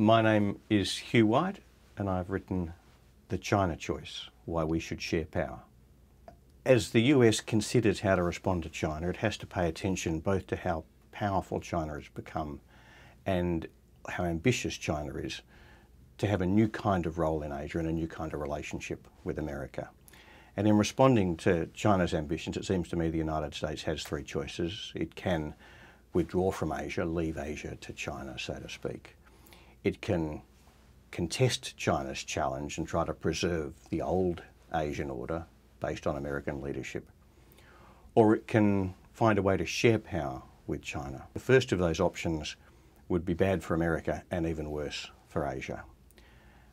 My name is Hugh White, and I've written The China Choice Why We Should Share Power. As the US considers how to respond to China, it has to pay attention both to how powerful China has become and how ambitious China is to have a new kind of role in Asia and a new kind of relationship with America. And in responding to China's ambitions, it seems to me the United States has three choices. It can withdraw from Asia, leave Asia to China, so to speak it can contest China's challenge and try to preserve the old Asian order based on American leadership. Or it can find a way to share power with China. The first of those options would be bad for America and even worse for Asia.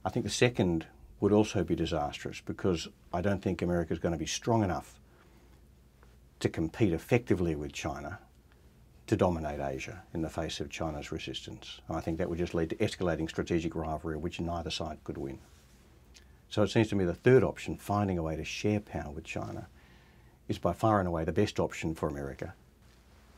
I think the second would also be disastrous because I don't think America is going to be strong enough to compete effectively with China to dominate Asia in the face of China's resistance. And I think that would just lead to escalating strategic rivalry, which neither side could win. So it seems to me the third option, finding a way to share power with China, is by far and away the best option for America.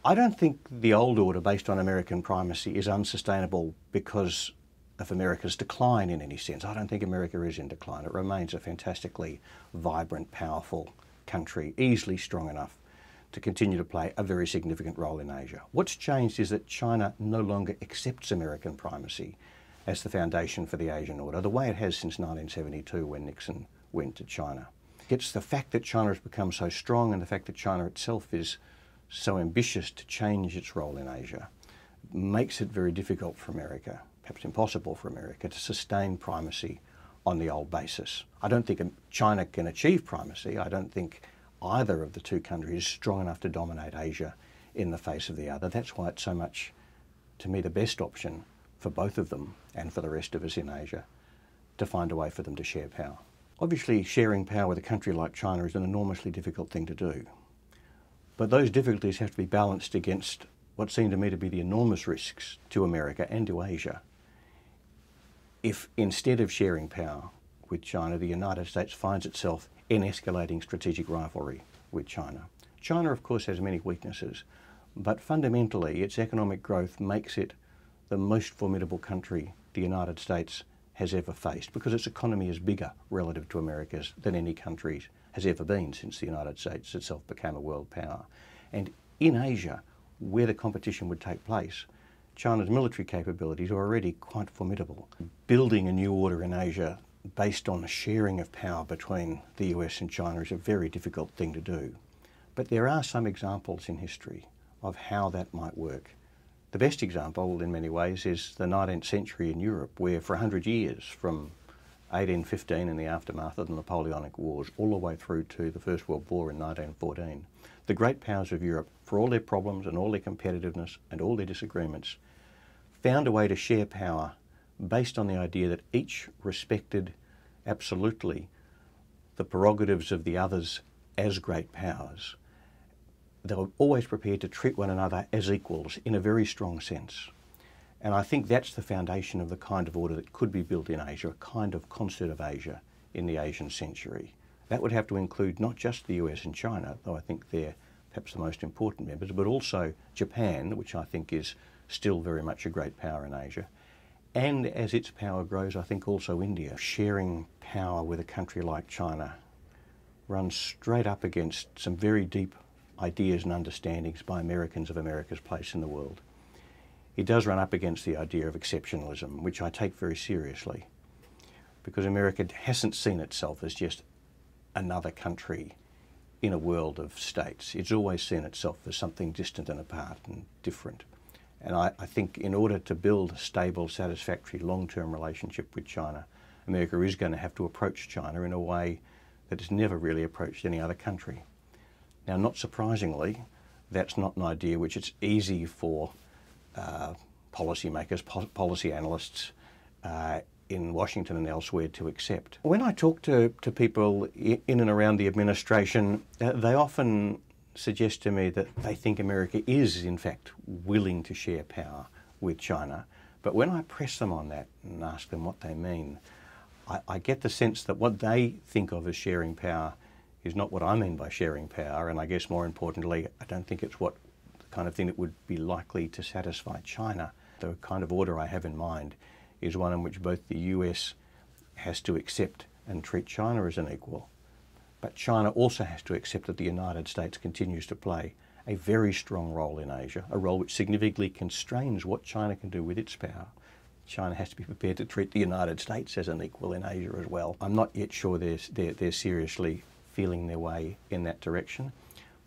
I don't think the old order based on American primacy is unsustainable because of America's decline in any sense. I don't think America is in decline. It remains a fantastically vibrant, powerful country, easily strong enough to continue to play a very significant role in Asia. What's changed is that China no longer accepts American primacy as the foundation for the Asian order, the way it has since 1972 when Nixon went to China. It's the fact that China has become so strong and the fact that China itself is so ambitious to change its role in Asia makes it very difficult for America, perhaps impossible for America, to sustain primacy on the old basis. I don't think China can achieve primacy. I don't think either of the two countries strong enough to dominate Asia in the face of the other. That's why it's so much, to me, the best option for both of them and for the rest of us in Asia to find a way for them to share power. Obviously, sharing power with a country like China is an enormously difficult thing to do. But those difficulties have to be balanced against what seem to me to be the enormous risks to America and to Asia. If instead of sharing power with China, the United States finds itself in escalating strategic rivalry with China. China, of course, has many weaknesses, but fundamentally, its economic growth makes it the most formidable country the United States has ever faced because its economy is bigger relative to America's than any country has ever been since the United States itself became a world power. And in Asia, where the competition would take place, China's military capabilities are already quite formidable. Building a new order in Asia based on a sharing of power between the US and China is a very difficult thing to do. But there are some examples in history of how that might work. The best example, in many ways, is the 19th century in Europe, where for 100 years, from 1815 in the aftermath of the Napoleonic Wars, all the way through to the First World War in 1914, the great powers of Europe, for all their problems and all their competitiveness and all their disagreements, found a way to share power based on the idea that each respected absolutely the prerogatives of the others as great powers. They were always prepared to treat one another as equals in a very strong sense. And I think that's the foundation of the kind of order that could be built in Asia, a kind of concert of Asia in the Asian century. That would have to include not just the US and China, though I think they're perhaps the most important members, but also Japan, which I think is still very much a great power in Asia, and as its power grows, I think also India, sharing power with a country like China, runs straight up against some very deep ideas and understandings by Americans of America's place in the world. It does run up against the idea of exceptionalism, which I take very seriously, because America hasn't seen itself as just another country in a world of states. It's always seen itself as something distant and apart and different. And I, I think in order to build a stable, satisfactory long-term relationship with China, America is going to have to approach China in a way that has never really approached any other country. Now, not surprisingly, that's not an idea which it's easy for uh, policymakers, po policy analysts uh, in Washington and elsewhere to accept. When I talk to, to people in and around the administration, uh, they often Suggest to me that they think America is, in fact, willing to share power with China. But when I press them on that and ask them what they mean, I, I get the sense that what they think of as sharing power is not what I mean by sharing power. And I guess more importantly, I don't think it's what the kind of thing that would be likely to satisfy China. The kind of order I have in mind is one in which both the US has to accept and treat China as an equal. But China also has to accept that the United States continues to play a very strong role in Asia, a role which significantly constrains what China can do with its power. China has to be prepared to treat the United States as an equal in Asia as well. I'm not yet sure they're, they're, they're seriously feeling their way in that direction,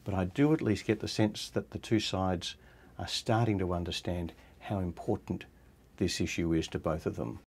but I do at least get the sense that the two sides are starting to understand how important this issue is to both of them.